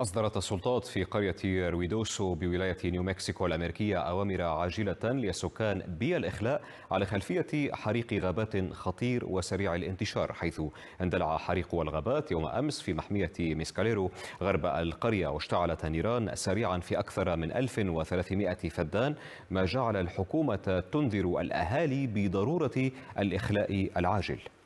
أصدرت السلطات في قرية رويدوسو بولاية نيو مكسيكو الأمريكية أوامر عاجلة للسكان بالإخلاء على خلفية حريق غابات خطير وسريع الانتشار حيث اندلع حريق الغابات يوم أمس في محمية ميسكاليرو غرب القرية واشتعلت نيران سريعا في أكثر من 1300 فدان ما جعل الحكومة تنذر الأهالي بضرورة الإخلاء العاجل